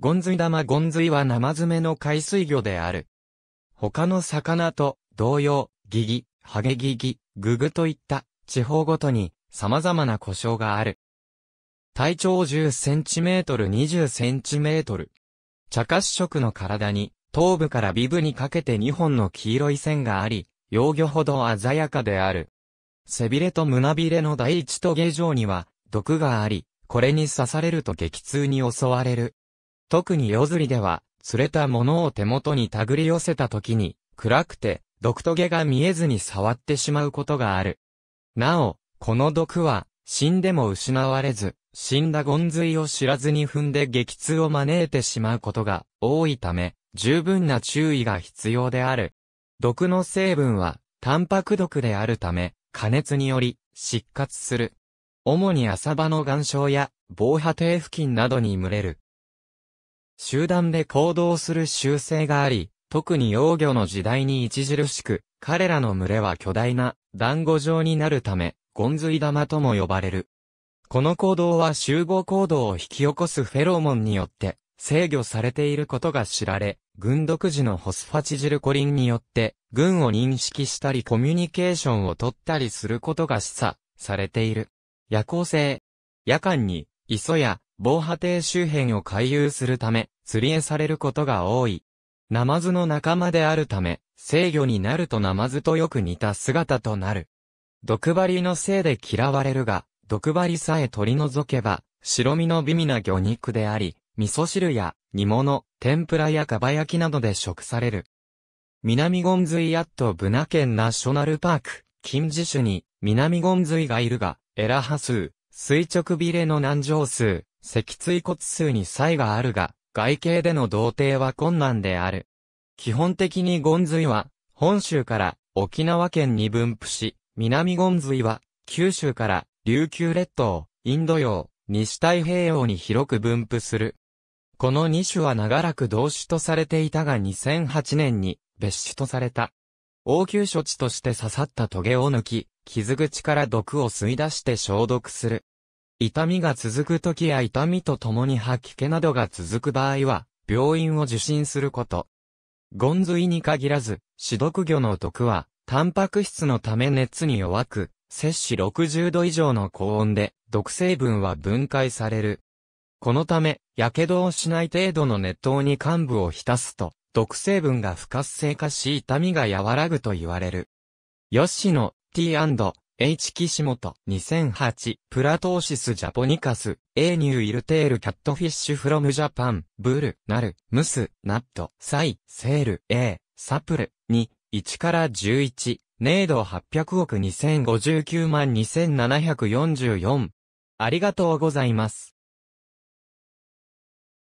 ゴンズイ玉ゴンズイは生詰めの海水魚である。他の魚と同様、ギギ、ハゲギギ、ググといった地方ごとに様々な故障がある。体長1 0トル2 0トル。茶褐色の体に、頭部から尾部にかけて2本の黄色い線があり、幼魚ほど鮮やかである。背びれと胸びれの第一と下状には、毒があり、これに刺されると激痛に襲われる。特に夜釣りでは、釣れたものを手元に手繰り寄せた時に、暗くて、毒トゲが見えずに触ってしまうことがある。なお、この毒は、死んでも失われず、死んだゴンズイを知らずに踏んで激痛を招いてしまうことが多いため、十分な注意が必要である。毒の成分は、タンパク毒であるため、加熱により、失活する。主に浅場の岩礁や、防波堤付近などに群れる。集団で行動する習性があり、特に幼魚の時代に著しく、彼らの群れは巨大な団子状になるため、ゴンズイ玉とも呼ばれる。この行動は集合行動を引き起こすフェロモンによって制御されていることが知られ、軍独自のホスファチジルコリンによって軍を認識したりコミュニケーションを取ったりすることが示唆されている。夜行性。夜間に磯や防波堤周辺を回遊するため、釣り餌されることが多い。ナマズの仲間であるため、制御になるとナマズとよく似た姿となる。毒針のせいで嫌われるが、毒針さえ取り除けば、白身の美味な魚肉であり、味噌汁や煮物、天ぷらやかば焼きなどで食される。南ゴンズイアットブナ県ナショナルパーク、金獅種に南ゴンズイがいるが、エラハ数、垂直ビレの南上数、脊椎骨数に差異があるが、外形での同定は困難である。基本的にゴンズイは、本州から沖縄県に分布し、南ゴンズイは、九州から琉球列島、インド洋、西太平洋に広く分布する。この2種は長らく同種とされていたが2008年に別種とされた。応急処置として刺さった棘を抜き、傷口から毒を吸い出して消毒する。痛みが続く時や痛みと共に吐き気などが続く場合は、病院を受診すること。ゴンズイに限らず、死毒魚の毒は、タンパク質のため熱に弱く、摂氏60度以上の高温で、毒成分は分解される。このため、火傷をしない程度の熱湯に幹部を浸すと、毒成分が不活性化し痛みが和らぐと言われる。ヨッシの T& H 岸本2008プラトーシスジャポニカス A ニューイルテールキャットフィッシュフロムジャパンブルナルムスナットサイセール A サプル2 1から11ネード800億2059万2744ありがとうございます。